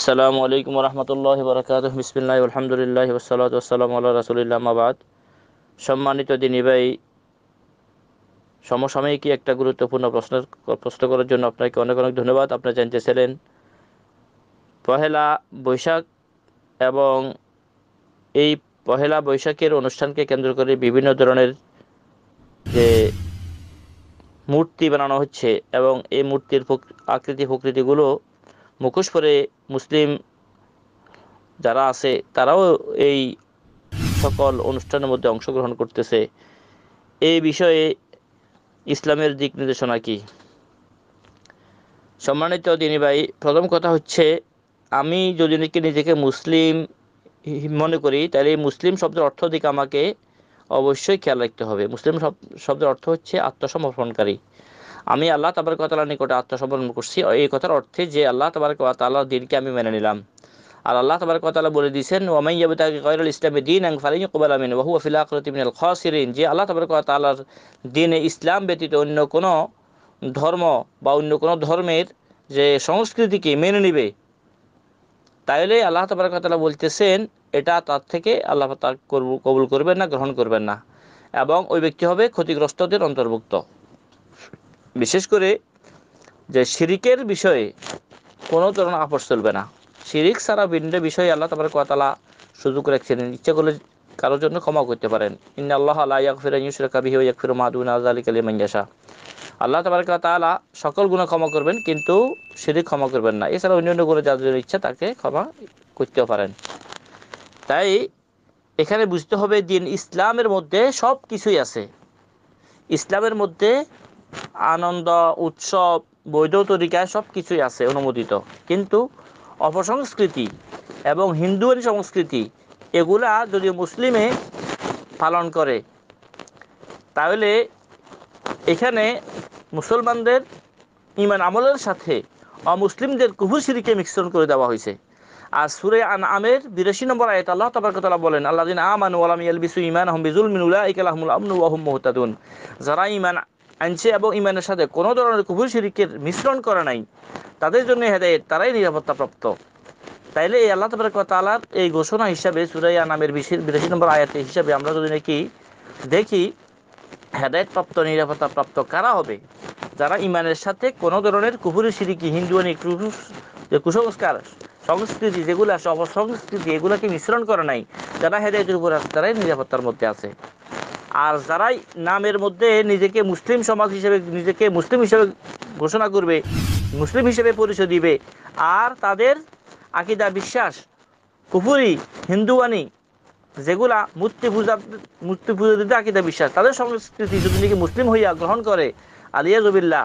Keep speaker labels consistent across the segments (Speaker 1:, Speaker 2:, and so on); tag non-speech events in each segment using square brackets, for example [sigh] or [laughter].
Speaker 1: আসসালামু আলাইকুম রহমতুল্লাহ বরকাত বিসমিল্লাহ আলহামদুলিল্লাহ ওসালাত আসসালাম আল্লাহ রাসুলিল্লাহ আবাদ সম্মানিত দিনীবাই সমসাময়িকই একটা গুরুত্বপূর্ণ প্রশ্নের প্রশ্ন করার জন্য আপনাকে অনেক অনেক ধন্যবাদ আপনার জানতেছিলেন পহেলা বৈশাখ এবং এই পহেলা বৈশাখের অনুষ্ঠানকে কেন্দ্র করে বিভিন্ন ধরনের যে মূর্তি বানানো হচ্ছে এবং এই মূর্তির আকৃতি প্রকৃতিগুলো মুখোশ পরে মুসলিম যারা আছে তারাও এই সকল অনুষ্ঠানের মধ্যে অংশগ্রহণ করতেছে এই বিষয়ে ইসলামের দিক নির্দেশনা কি সম্মানিত দিনী ভাই প্রথম কথা হচ্ছে আমি যদি নাকি নিজেকে মুসলিম মনে করি তাহলে মুসলিম শব্দের অর্থ দিকে আমাকে অবশ্যই খেয়াল রাখতে হবে মুসলিম শব্দের অর্থ হচ্ছে আত্মসমর্পণকারী আমি আল্লাহ তাবারকতালার নিকটে আত্মসমর্পণ করছি এই কথার অর্থে যে আল্লাহ কাতালার দিনকে আমি মেনে নিলাম আর আল্লাহ তাবারকতালা বলে দিয়েছেন ওমাই তাকে কয়রুল ইসলামী দিন আং ফালিং কুবাল আমিন ওয়াহুয়া ফিল আখিরাতি মিনাল খাসিরিন যে আল্লাহ তাবারকতালার দিনে ইসলাম ব্যতীত অন্য কোনো ধর্ম বা অন্য কোনো ধর্মের যে সংস্কৃতিকে মেনে নিবে তাইলে আল্লাহ তাবারকতালা বলতেছেন এটা তার থেকে আল্লাহ তার কবুল করবেন না গ্রহণ করবেন না এবং ওই ব্যক্তি হবে ক্ষতিগ্রস্তদের অন্তর্ভুক্ত বিশেষ করে যে শিরিকের বিষয়ে কোনো ধরনের আপোষ চলবে না শিরিক ছাড়া ভিন্ন বিষয়ে আল্লাহ তোমার কতলা সুযোগ রেখেছেন ইচ্ছা করলে কারোর জন্য ক্ষমা করতে পারেন ইন্না আল্লাহ আল্লাহ ইয়াকফির ইউসুর কাবি ইয়াকফির মাদুন আজ আলী কালী মাইয়াশা আল্লাহ তোমার তালা সকল গুণা ক্ষমা করবেন কিন্তু শিরিক ক্ষমা করবেন না এছাড়া অন্য অন্য গুণে যার জন্য ইচ্ছা তাকে ক্ষমা করতেও পারেন তাই এখানে বুঝতে হবে দিন ইসলামের মধ্যে সব কিছুই আছে ইসলামের মধ্যে আনন্দ উৎসব বৈধ তরিকায় সব কিছুই আছে অনুমোদিত কিন্তু অপসংস্কৃতি এবং হিন্দু সংস্কৃতি এগুলা যদি মুসলিমে পালন করে তাহলে এখানে মুসলমানদের ইমান আমলের সাথে অমুসলিমদের কুহুর সিরিকে মিশ্রণ করে দেওয়া হয়েছে আর সুরে আন আমের বিরাশি নম্বর আয়ত আল্লাহ কথা বলেন আল্লাহ দিন আমান ওয়ালাম ইয়ালবিসু ইমান আহম বিজুল মিনুল্লাহ ইকালাহমুল আমনু আহম মোহতাদুন যারা ইমান আনছে এবং ইমানের সাথে কোনো ধরনের কুফুর শিরিকের মিশ্রণ করা নাই তাদের জন্য হেদায়ত তারাই নিরাপত্তা প্রাপ্ত তাইলে এই আল্লাহ তালার এই ঘোষণা হিসাবে সুরাইয়া নামের বিশেষ বিরাশি নম্বর আয়াতে হিসাবে আমরা যদি নাকি দেখি নিরাপত্তা নিরাপত্তাপ্রাপ্ত কারা হবে যারা ইমানের সাথে কোনো ধরনের কুফুরি সিরিকি হিন্দু যে কুসংস্কার সংস্কৃতি যেগুলো আছে অপসংস্কৃতি এগুলোকে মিশ্রণ করা নাই যারা হেদায়তের উপর আছে তারাই নিরাপত্তার মধ্যে আছে আর যারাই নামের মধ্যে নিজেকে মুসলিম সমাজ হিসেবে নিজেকে মুসলিম হিসেবে ঘোষণা করবে মুসলিম হিসেবে পরিচয় দিবে আর তাদের আকিদা বিশ্বাস কুফুরি হিন্দুয়ানি যেগুলা মূর্তি পূজা মূর্তি পূজা দিতে আকিদা বিশ্বাস তাদের সংস্কৃতি যদি নাকি মুসলিম হইয়া গ্রহণ করে আলিয়া জবিল্লা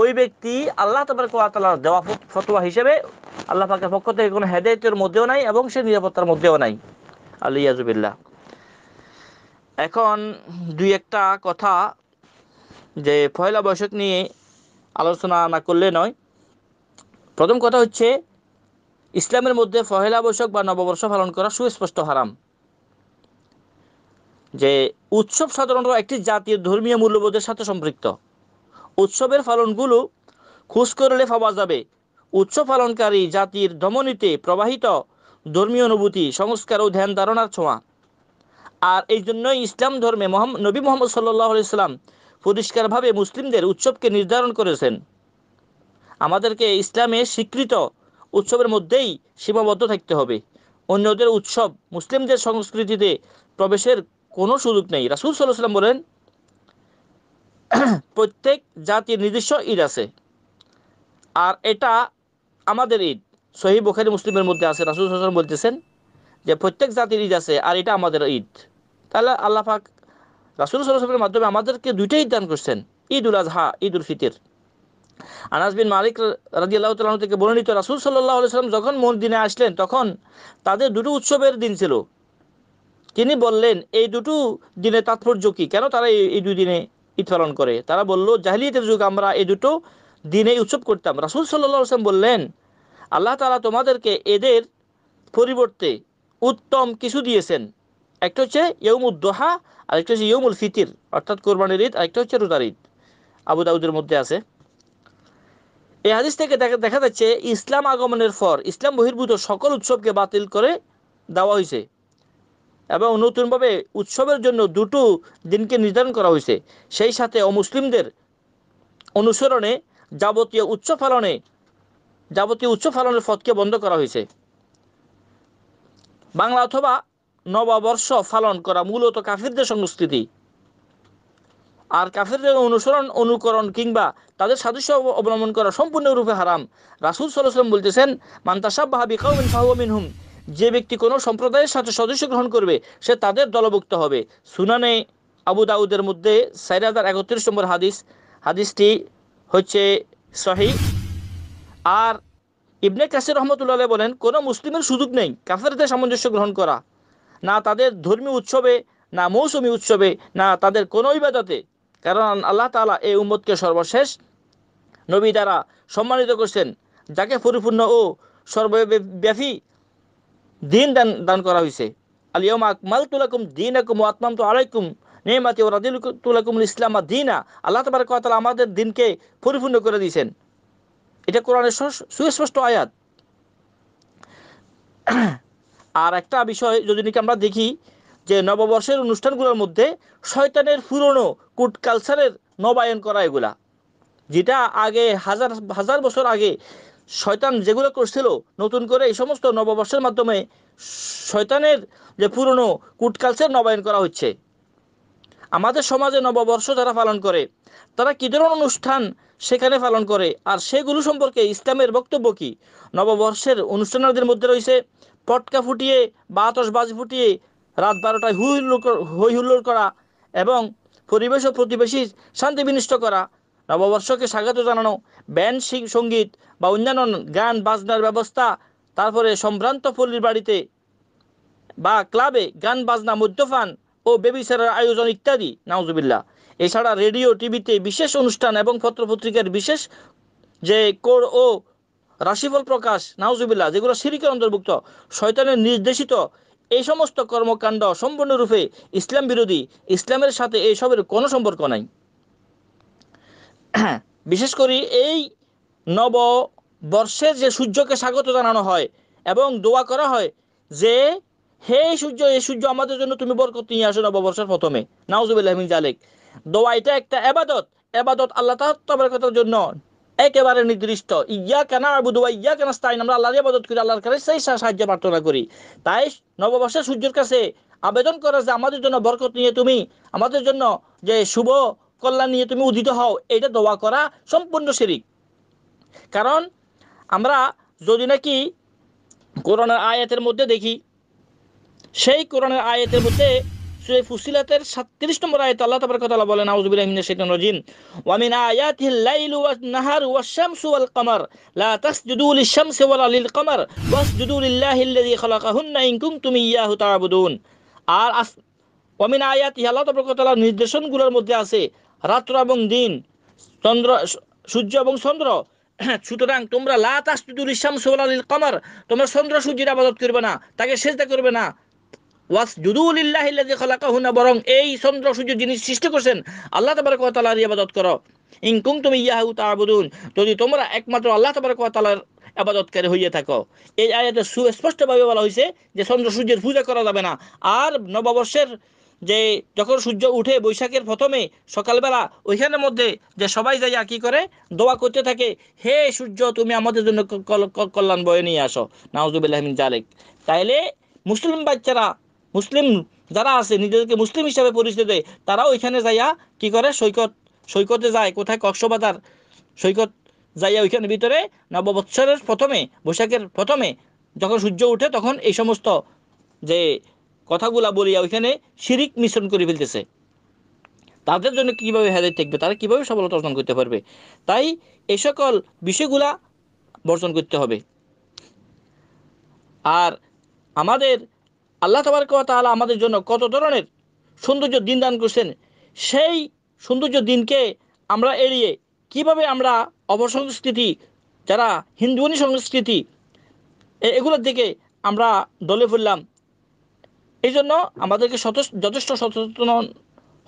Speaker 1: ওই ব্যক্তি আল্লাহ তবর কোয়াতালার দেওয়া ফতোয়া হিসেবে আল্লাহ পাকের পক্ষ থেকে কোনো হেদায়তের মধ্যেও নাই এবং সে নিরাপত্তার মধ্যেও নাই আলিয়াজুবিল্লাহ এখন দুই একটা কথা যে পয়লা বৈশাখ নিয়ে আলোচনা না করলে নয় প্রথম কথা হচ্ছে ইসলামের মধ্যে পহেলা বৈশাখ বা নববর্ষ পালন করা সুস্পষ্ট হারাম যে উৎসব সাধারণত একটি জাতীয় ধর্মীয় মূল্যবোধের সাথে সম্পৃক্ত উৎসবের পালনগুলো খোঁজ করলে পাওয়া যাবে উৎসব পালনকারী জাতির ধমনীতে প্রবাহিত ধর্মীয় অনুভূতি সংস্কার ও ধ্যান ধারণার ছোঁয়া আর এই জন্যই ইসলাম ধর্মে নবী মোহাম্মদ সাল্লাহ ইসলাম পরিষ্কারভাবে মুসলিমদের উৎসবকে নির্ধারণ করেছেন আমাদেরকে ইসলামে স্বীকৃত উৎসবের মধ্যেই সীমাবদ্ধ থাকতে হবে অন্যদের উৎসব মুসলিমদের সংস্কৃতিতে প্রবেশের কোনো সুযোগ নেই রাসুল সাল্লাহ সাল্লাম বলেন [clears throat] প্রত্যেক জাতির নিজস্ব ঈদ আছে আর এটা আমাদের ঈদ সহি বোখারি মুসলিমের মধ্যে আছে রাসুল সাল্লাম বলতেছেন যে প্রত্যেক জাতির ঈদ আছে আর এটা আমাদের ঈদ তাহলে আল্লাহ পাক রাসুল সাল্লামের মাধ্যমে আমাদেরকে দুইটাই দান করছেন ঈদ উল আজহা ঈদ উল ফিতির আনাস বিন মালিক রাজি আল্লাহ তাল্লাহ থেকে বর্ণিত রাসুল সাল্লাহ সাল্লাম যখন মন দিনে আসলেন তখন তাদের দুটো উৎসবের দিন ছিল তিনি বললেন এই দুটো দিনে তাৎপর্য কী কেন তারা এই দুই দিনে ঈদ পালন করে তারা বলল জাহিলিয়তের যুগ আমরা এই দুটো দিনে উৎসব করতাম রাসুল সাল্লাহ আসলাম বললেন আল্লাহ তালা তোমাদেরকে এদের পরিবর্তে উত্তম কিছু দিয়েছেন একটা হচ্ছে ইয়মুদ দোহা আর একটা হচ্ছে ইয়মুল ফিতির অর্থাৎ কোরবানির ঈদ আরেকটা হচ্ছে রোজার ঈদ আবু দাউদের মধ্যে আছে এই হাদিস থেকে দেখা যাচ্ছে ইসলাম আগমনের পর ইসলাম বহির্ভূত সকল উৎসবকে বাতিল করে দেওয়া হয়েছে এবং নতুনভাবে উৎসবের জন্য দুটো দিনকে নির্ধারণ করা হয়েছে সেই সাথে অমুসলিমদের অনুসরণে যাবতীয় উচ্চ ফলনে যাবতীয় উচ্চ ফলনের পথকে বন্ধ করা হয়েছে বাংলা অথবা নববর্ষ পালন করা মূলত কাফিরদের সংস্কৃতি আর কাফিরদের অনুসরণ অনুকরণ কিংবা তাদের সাদৃশ্য অবলম্বন করা সম্পূর্ণরূপে হারাম রাসুল সাল্লাম বলতেছেন মান্তাসাব বাহাবি কাউমিন ফাহুমিন হুম যে ব্যক্তি কোনো সম্প্রদায়ের সাথে সদস্য গ্রহণ করবে সে তাদের দলভুক্ত হবে সুনানে আবু দাউদের মধ্যে চার হাজার একত্রিশ নম্বর হাদিস হাদিসটি হচ্ছে সহি আর ইবনে কাসির রহমতুল্লাহ বলেন কোনো মুসলিমের সুযোগ নেই কাফেরদের সামঞ্জস্য গ্রহণ করা না তাদের ধর্মীয় উৎসবে না মৌসুমী উৎসবে না তাদের কোনো ইবাদতে কারণ আল্লাহ তালা এই উম্মতকে সর্বশেষ নবী দ্বারা সম্মানিত করছেন যাকে পরিপূর্ণ ও সর্বব্যাপী দিন দান দান করা হয়েছে আলিয়ম আকমাল তুলাকুম দিন আকুম আত্মাম তো আলাইকুম নেমাতি ও রাদিল ইসলাম ইসলামা দিনা আল্লাহ তাবার কথা আমাদের দিনকে পরিপূর্ণ করে দিয়েছেন এটা কোরআনের সুস্পষ্ট আয়াত আর একটা বিষয় যদি নাকি আমরা দেখি যে নববর্ষের অনুষ্ঠানগুলোর মধ্যে শয়তানের পুরনো কুট কালচারের নবায়ন করা এগুলা যেটা আগে হাজার হাজার বছর আগে শয়তান যেগুলো করছিল নতুন করে এই সমস্ত নববর্ষের মাধ্যমে শয়তানের যে পুরনো কুট কালচার নবায়ন করা হচ্ছে আমাদের সমাজে নববর্ষ যারা পালন করে তারা কী ধরনের অনুষ্ঠান সেখানে পালন করে আর সেগুলো সম্পর্কে ইসলামের বক্তব্য কী নববর্ষের অনুষ্ঠানাদের মধ্যে রয়েছে পটকা ফুটিয়ে বা বাজি ফুটিয়ে রাত বারোটায় হুই হই হুল্লোড় করা এবং পরিবেশ ও প্রতিবেশী শান্তি বিনিষ্ট করা নববর্ষকে স্বাগত জানানো ব্যান্ড সঙ্গীত বা অন্যান্য গান বাজনার ব্যবস্থা তারপরে সম্ভ্রান্ত পল্লীর বাড়িতে বা ক্লাবে গান বাজনা মদ্যপান ও বেবিসারের আয়োজন ইত্যাদি নাওজুবিল্লা এছাড়া রেডিও টিভিতে বিশেষ অনুষ্ঠান এবং পত্রপত্রিকার বিশেষ যে কোর ও রাশিফল প্রকাশ নাউজুবিল্লা যেগুলো সিরিকের অন্তর্ভুক্ত শয়তানের নির্দেশিত এই সমস্ত কর্মকাণ্ড সম্পূর্ণরূপে ইসলাম বিরোধী ইসলামের সাথে এইসবের কোনো সম্পর্ক নাই [clears throat] বিশেষ করে এই নব বর্ষের যে সূর্যকে স্বাগত জানানো হয় এবং দোয়া করা হয় যে হে সূর্য এই সূর্য আমাদের জন্য তুমি বরকত নিয়ে আসো নববর্ষের প্রথমে নাউজুবিল্লাহমিন জালেক দোয়া এটা একটা আবাদত আবাদত আল্লাহ তাহতার জন্য একেবারে নির্দিষ্ট ইয়া কেন বুধবা ইয়া কেন স্থায়ী আমরা আল্লাহর মদত করি আল্লাহর কাছে সেই সাহায্য প্রার্থনা করি তাই নববর্ষে সূর্যের কাছে আবেদন করে যে আমাদের জন্য বরকত নিয়ে তুমি আমাদের জন্য যে শুভ কল্যাণ নিয়ে তুমি উদিত হও এটা দোয়া করা সম্পূর্ণ শিরিক কারণ আমরা যদি নাকি কোরআনের আয়াতের মধ্যে দেখি সেই কোরআনের আয়াতের মধ্যে সুরে ফুসিলাতের সাতত্রিশ নম্বর আয়তে আল্লাহ তাবার কথা বলেন আউজুবিল্লাহ মিনা শেতন রজিম ওয়ামিন আয়াতি লাইল ওয়াস নাহার ওয়াস শামসু ওয়াল কমার লা তাসজুদু লিশ শামসি ওয়ালা লিল কমার ওয়াসজুদু লিল্লাহি আল্লাযী খালাকাহুন্না ইন কুনতুম ইয়াহু তা'বুদুন আর ওয়ামিন আয়াতি আল্লাহ তাবার কথা নির্দেশনগুলোর মধ্যে আছে রাত্র এবং দিন চন্দ্র সূর্য এবং চন্দ্র [clears throat] সুতরাং তোমরা লা তাসজুদু লিশ শামসি ওয়ালা লিল কমার তোমরা চন্দ্র সূর্যের আবাদত করবে না তাকে সেজদা করবে না ওয়াস জুদুল্লাহি খলাকাহুনা বরং এই চন্দ্র সূর্য যিনি সৃষ্টি করছেন আল্লাহ তাবারক ওয়া তাআলার ইবাদত করো ইনকুম তুমি ইয়াহু তা'বুদুন যদি তোমরা একমাত্র আল্লাহ তাবারক ওয়া তাআলার আবাদতকারী হইয়া থাকো এই আয়াতে সুস্পষ্টভাবে বলা হয়েছে যে চন্দ্র সূর্যের পূজা করা যাবে না আর নববর্ষের যে যখন সূর্য উঠে বৈশাখের প্রথমে সকালবেলা ওইখানের মধ্যে যে সবাই যাইয়া কী করে দোয়া করতে থাকে হে সূর্য তুমি আমাদের জন্য কল্যাণ বয়ে নিয়ে আসো নাউজুবিল্লাহমিন জালেক তাইলে মুসলিম বাচ্চারা মুসলিম যারা আছে নিজেদেরকে মুসলিম হিসাবে পরিচয় দেয় তারাও এখানে যাইয়া কি করে সৈকত সৈকতে যায় কোথায় কক্সবাজার সৈকত যাইয়া ওইখানে ভিতরে নববৎসরের প্রথমে বৈশাখের প্রথমে যখন সূর্য উঠে তখন এই সমস্ত যে কথাগুলা বলিয়া ওইখানে শিরিক মিশ্রণ করে ফেলতেছে তাদের জন্য কীভাবে হেদায় থাকবে তারা কীভাবে সফলতা অর্জন করতে পারবে তাই এই সকল বিষয়গুলা বর্জন করতে হবে আর আমাদের আল্লাহ তাবার তাহলে আমাদের জন্য কত ধরনের সৌন্দর্য দিন দান করছেন সেই সৌন্দর্য দিনকে আমরা এড়িয়ে কিভাবে আমরা অপসংস্কৃতি যারা হিন্দুয়ানি সংস্কৃতি এগুলোর দিকে আমরা দলে ফুললাম এই জন্য আমাদেরকে যথেষ্ট সচেতন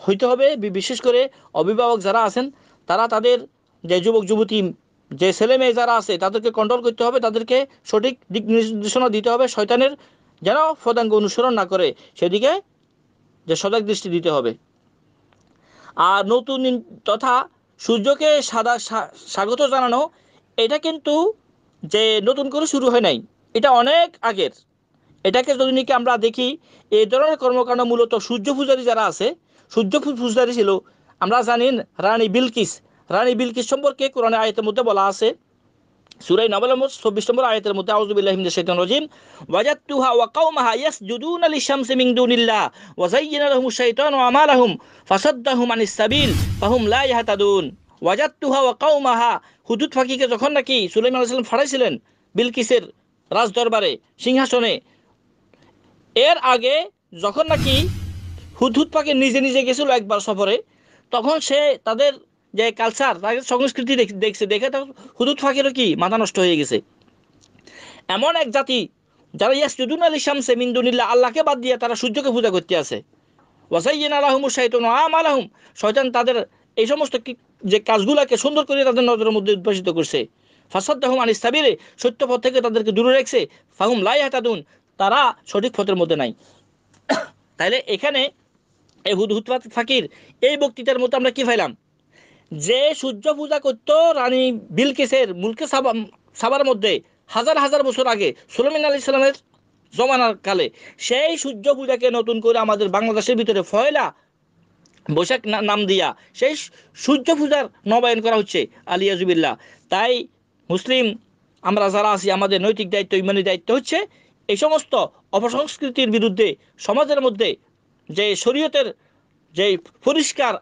Speaker 1: হইতে হবে বিশেষ করে অভিভাবক যারা আছেন তারা তাদের যে যুবক যুবতী যে ছেলে মেয়ে যারা আছে তাদেরকে কন্ট্রোল করতে হবে তাদেরকে সঠিক দিক নির্দেশনা দিতে হবে শয়তানের যেন পদাঙ্গ অনুসরণ না করে সেদিকে যে সজাগ দৃষ্টি দিতে হবে আর নতুন তথা সূর্যকে সাদা স্বাগত জানানো এটা কিন্তু যে নতুন করে শুরু হয় নাই এটা অনেক আগের এটাকে যদি নাকি আমরা দেখি এই ধরনের কর্মকাণ্ড মূলত সূর্য পূজারি যারা আছে সূর্য পূজারি ছিল আমরা জানি রানী বিলকিস রানী বিলকিস সম্পর্কে কোরআনে আয়তের মধ্যে বলা আছে সুরাই নবল নম্বর চব্বিশ নম্বর আয়াতের মধ্যে আউজুবিল্লাহিমিন শৈতান রজিম ওয়াজাত তুহা ওয়া কওমাহা জুদুন আলি শামসি মিন দুনিল্লাহ ওয়া যায়্যানা লাহুম শাইতান আমালাহুম ফাসাদ্দাহুম আনিস সাবিল ফাহুম লা ইয়াহতাদুন ওয়াজাত তুহা ওয়া কওমাহা হুদুদ ফাকিকে যখন নাকি সুলাইমান আলাইহিস সালাম ফাড়াইছিলেন বিলকিসের রাজদরবারে সিংহাসনে এর আগে যখন নাকি হুদহুদ পাখি নিজে নিজে গেছিল একবার সফরে তখন সে তাদের যে কালচার তাদের সংস্কৃতি দেখছে দেখে তার হুদুদ ফাঁকেরও কি মাথা নষ্ট হয়ে গেছে এমন এক জাতি যারা ইয়াস ইয়াসুদ্দিন আলী শামসে মিন্দুনিল্লা আল্লাহকে বাদ দিয়ে তারা সূর্যকে পূজা করতে আছে ওয়াসাইন আলাহম শৈতন আম আলাহম শয়তান তাদের এই সমস্ত যে কাজগুলাকে সুন্দর করে তাদের নজরের মধ্যে উদ্ভাসিত করছে ফাসাদ দাহম আনিস সাবিরে সত্য পথ থেকে তাদেরকে দূরে রেখেছে ফাহুম লাই হাতাদুন তারা সঠিক পথের মধ্যে নাই তাহলে এখানে এই হুদ হুদ ফাকির এই বক্তৃতার মধ্যে আমরা কি পাইলাম যে সূর্য পূজা করত রানী বিলকিসের মুলকে সাবা সাবার মধ্যে হাজার হাজার বছর আগে সুলমিন আলী ইসলামের জমানার কালে সেই সূর্য পূজাকে নতুন করে আমাদের বাংলাদেশের ভিতরে ফয়লা বৈশাখ নাম দিয়া সেই সূর্য পূজার নবায়ন করা হচ্ছে আলিয়াজুবিল্লাহ তাই মুসলিম আমরা যারা আছি আমাদের নৈতিক দায়িত্ব ইমানি দায়িত্ব হচ্ছে এই সমস্ত অপসংস্কৃতির বিরুদ্ধে সমাজের মধ্যে যে শরীয়তের যে পরিষ্কার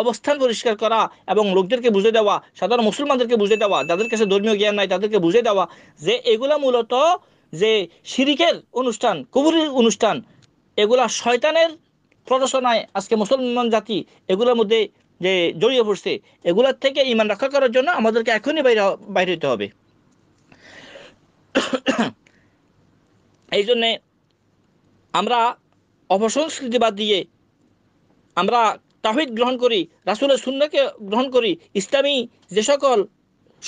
Speaker 1: অবস্থান পরিষ্কার করা এবং লোকদেরকে বুঝে দেওয়া সাধারণ মুসলমানদেরকে বুঝে দেওয়া যাদের কাছে ধর্মীয় জ্ঞান নাই তাদেরকে বুঝে দেওয়া যে এগুলা মূলত যে শিরিকের অনুষ্ঠান কবুরির অনুষ্ঠান এগুলা শয়তানের প্রদর্শনায় আজকে মুসলমান জাতি এগুলোর মধ্যে যে জড়িয়ে পড়ছে এগুলোর থেকে ইমান রক্ষা করার জন্য আমাদেরকে এখনই বাইরে বাইরে হতে হবে [coughs] এই জন্যে আমরা অপসংস্কৃতিবাদ দিয়ে আমরা তাহিদ গ্রহণ করি রাসুলের সুন্নাকে গ্রহণ করি ইসলামী যে সকল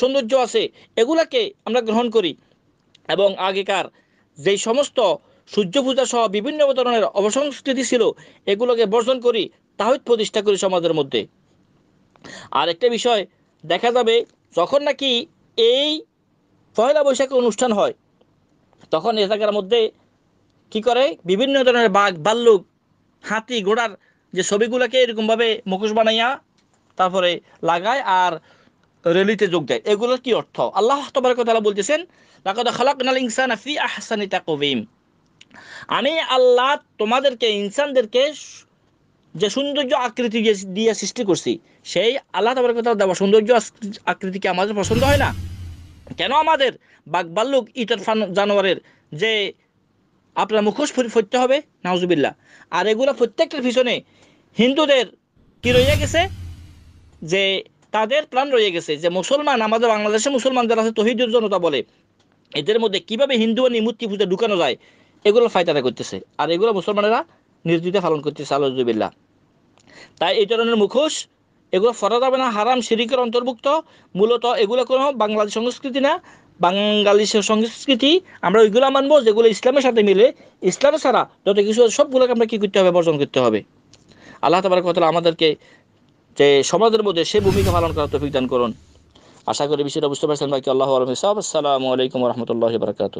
Speaker 1: সৌন্দর্য আছে এগুলাকে আমরা গ্রহণ করি এবং আগেকার যেই সমস্ত সূর্য পূজা সহ বিভিন্ন ধরনের অবসংস্কৃতি ছিল এগুলোকে বর্জন করি তাহিদ প্রতিষ্ঠা করি সমাজের মধ্যে আর একটা বিষয় দেখা যাবে যখন নাকি এই পয়লা বৈশাখের অনুষ্ঠান হয় তখন এলাকার মধ্যে কি করে বিভিন্ন ধরনের বাঘ বাল্লুক হাতি ঘোড়ার যে ছবিগুলোকে এরকমভাবে মুখোশ বানাইয়া তারপরে লাগায় আর রেলিতে যোগ দেয় এগুলোর কি অর্থ আল্লাহ কথা বলতেছেন আমি আল্লাহ তোমাদেরকে ইনসানদেরকে যে সৌন্দর্য আকৃতি দিয়ে সৃষ্টি করছি সেই আল্লাহ কথা দেওয়া সৌন্দর্য আকৃতিকে আমাদের পছন্দ হয় না কেন আমাদের বাঘ বাল্লুক ইটার ফান জানোয়ারের যে আপনার মুখোশ ফরতে হবে নাউজুবিল্লা আর এগুলো প্রত্যেকটার পিছনে হিন্দুদের কি রয়ে গেছে যে তাদের প্ল্যান রয়ে গেছে যে মুসলমান আমাদের বাংলাদেশে মুসলমান যারা আছে তহিদুর জনতা বলে এদের মধ্যে কিভাবে হিন্দু আর নিমূর্তি পুজো ঢুকানো যায় এগুলো ফায়দাটা করতেছে আর এগুলো মুসলমানেরা নির্দিতে পালন করতেছে আলহামদুলিল্লাহ তাই এই ধরনের মুখোশ এগুলো ফরা যাবে না হারাম সিরিকের অন্তর্ভুক্ত মূলত এগুলো কোনো বাংলাদেশ সংস্কৃতি না বাঙালি সংস্কৃতি আমরা ওইগুলো মানবো যেগুলো ইসলামের সাথে মিলে ইসলাম ছাড়া যত কিছু সবগুলোকে আমরা কি করতে হবে বর্জন করতে হবে আল্লাহ তাবার কথা আমাদেরকে যে সমাজের মধ্যে সে ভূমিকা পালন করার তৌফিক দান করুন আশা করি বিষয়টা বুঝতে পারছেন বাকি আল্লাহ আলম সব আসসালামু আলাইকুম রহমতুল্লাহ বারকাত